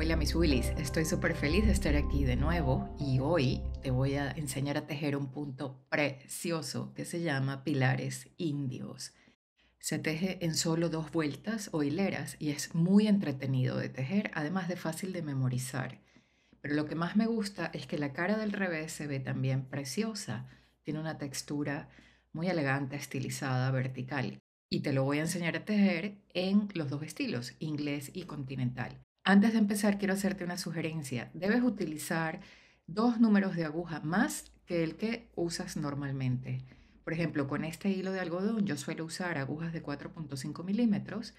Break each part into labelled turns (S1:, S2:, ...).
S1: Hola mis Willis, estoy súper feliz de estar aquí de nuevo y hoy te voy a enseñar a tejer un punto precioso que se llama pilares indios. Se teje en solo dos vueltas o hileras y es muy entretenido de tejer, además de fácil de memorizar. Pero lo que más me gusta es que la cara del revés se ve también preciosa, tiene una textura muy elegante, estilizada, vertical. Y te lo voy a enseñar a tejer en los dos estilos, inglés y continental. Antes de empezar, quiero hacerte una sugerencia. Debes utilizar dos números de aguja más que el que usas normalmente. Por ejemplo, con este hilo de algodón yo suelo usar agujas de 4.5 milímetros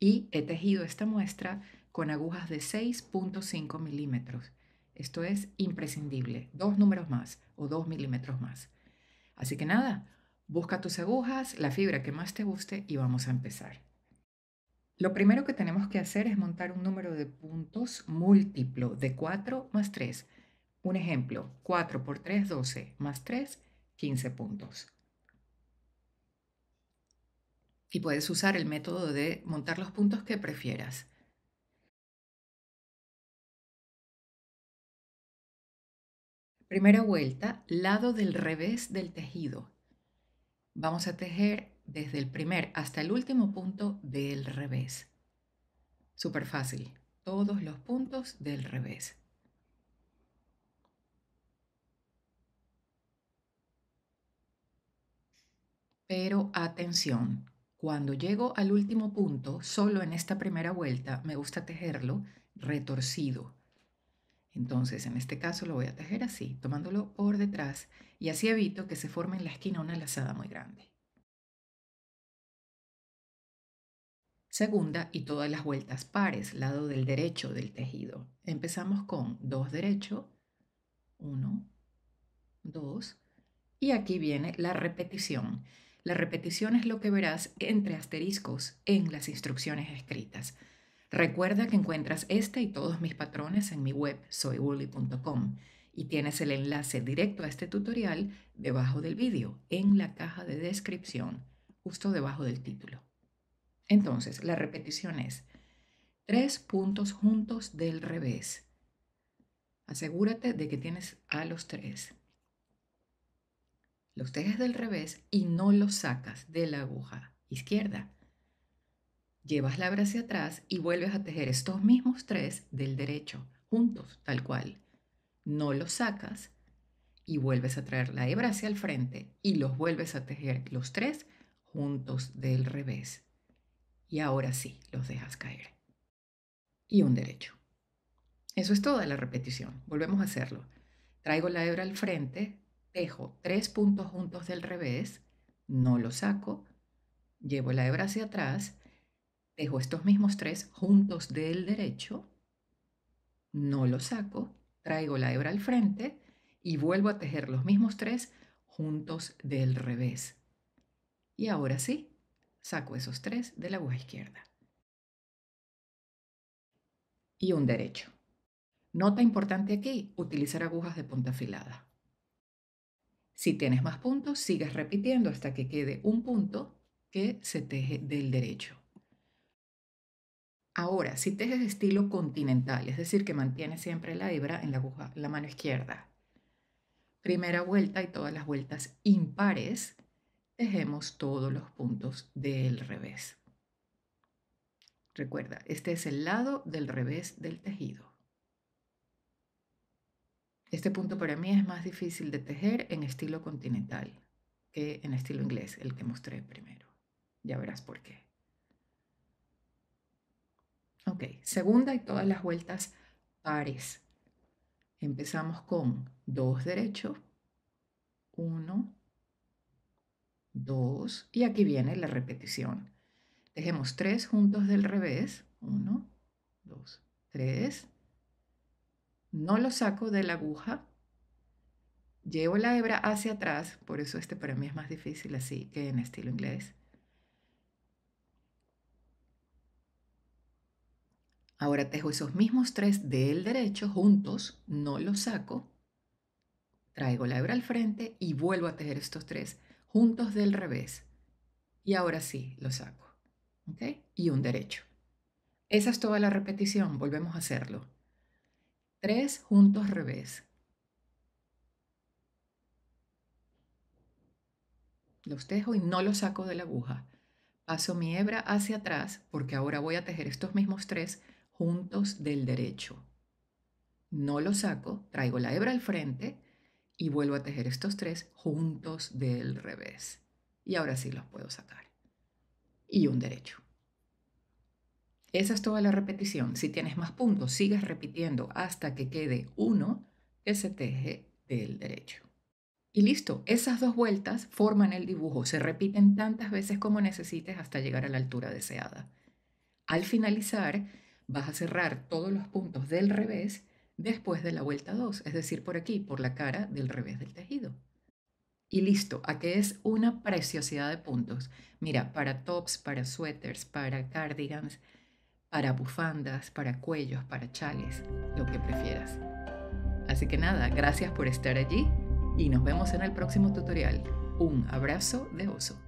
S1: y he tejido esta muestra con agujas de 6.5 milímetros. Esto es imprescindible, dos números más o dos milímetros más. Así que nada, busca tus agujas, la fibra que más te guste y vamos a empezar. Lo primero que tenemos que hacer es montar un número de puntos múltiplo de 4 más 3. Un ejemplo, 4 por 3, 12, más 3, 15 puntos. Y puedes usar el método de montar los puntos que prefieras. Primera vuelta, lado del revés del tejido. Vamos a tejer desde el primer hasta el último punto del revés. super fácil. Todos los puntos del revés. Pero atención, cuando llego al último punto, solo en esta primera vuelta, me gusta tejerlo retorcido. Entonces, en este caso lo voy a tejer así, tomándolo por detrás y así evito que se forme en la esquina una lazada muy grande. Segunda y todas las vueltas pares, lado del derecho del tejido. Empezamos con dos derecho, 1, 2, y aquí viene la repetición. La repetición es lo que verás entre asteriscos en las instrucciones escritas. Recuerda que encuentras este y todos mis patrones en mi web soywolly.com y tienes el enlace directo a este tutorial debajo del vídeo, en la caja de descripción, justo debajo del título. Entonces, la repetición es tres puntos juntos del revés. Asegúrate de que tienes a los tres. Los tejes del revés y no los sacas de la aguja izquierda. Llevas la hebra hacia atrás y vuelves a tejer estos mismos tres del derecho, juntos, tal cual. No los sacas y vuelves a traer la hebra hacia el frente y los vuelves a tejer los tres juntos del revés y ahora sí los dejas caer. Y un derecho. Eso es toda la repetición. Volvemos a hacerlo. Traigo la hebra al frente, tejo tres puntos juntos del revés, no lo saco, llevo la hebra hacia atrás, dejo estos mismos tres juntos del derecho, no lo saco, traigo la hebra al frente y vuelvo a tejer los mismos tres juntos del revés. Y ahora sí, Saco esos tres de la aguja izquierda. Y un derecho. Nota importante aquí, utilizar agujas de punta afilada. Si tienes más puntos, sigues repitiendo hasta que quede un punto que se teje del derecho. Ahora, si tejes estilo continental, es decir, que mantienes siempre la hebra en la aguja, la mano izquierda, primera vuelta y todas las vueltas impares, tejemos todos los puntos del revés. Recuerda, este es el lado del revés del tejido. Este punto para mí es más difícil de tejer en estilo continental que en estilo inglés, el que mostré primero. Ya verás por qué. Ok, segunda y todas las vueltas pares. Empezamos con dos derechos, uno, 2 y aquí viene la repetición. tejemos 3 juntos del revés. 1, 2, 3. No lo saco de la aguja. Llevo la hebra hacia atrás, por eso este para mí es más difícil así que en estilo inglés. Ahora tejo esos mismos tres del derecho juntos, no los saco, traigo la hebra al frente y vuelvo a tejer estos tres juntos del revés. Y ahora sí, lo saco. Y un derecho. Esa es toda la repetición, volvemos a hacerlo. Tres juntos revés. Los tejo y no los saco de la aguja. Paso mi hebra hacia atrás porque ahora voy a tejer estos mismos tres juntos del derecho. No lo saco, traigo la hebra al frente, y vuelvo a tejer estos tres juntos del revés. Y ahora sí los puedo sacar. Y un derecho. Esa es toda la repetición. Si tienes más puntos, sigues repitiendo hasta que quede uno que se teje del derecho. Y listo, esas dos vueltas forman el dibujo, se repiten tantas veces como necesites hasta llegar a la altura deseada. Al finalizar, vas a cerrar todos los puntos del revés después de la vuelta 2, es decir, por aquí, por la cara del revés del tejido. Y listo, a que es una preciosidad de puntos. Mira, para tops, para suéteres, para cardigans, para bufandas, para cuellos, para chales, lo que prefieras. Así que nada, gracias por estar allí y nos vemos en el próximo tutorial. Un abrazo de oso.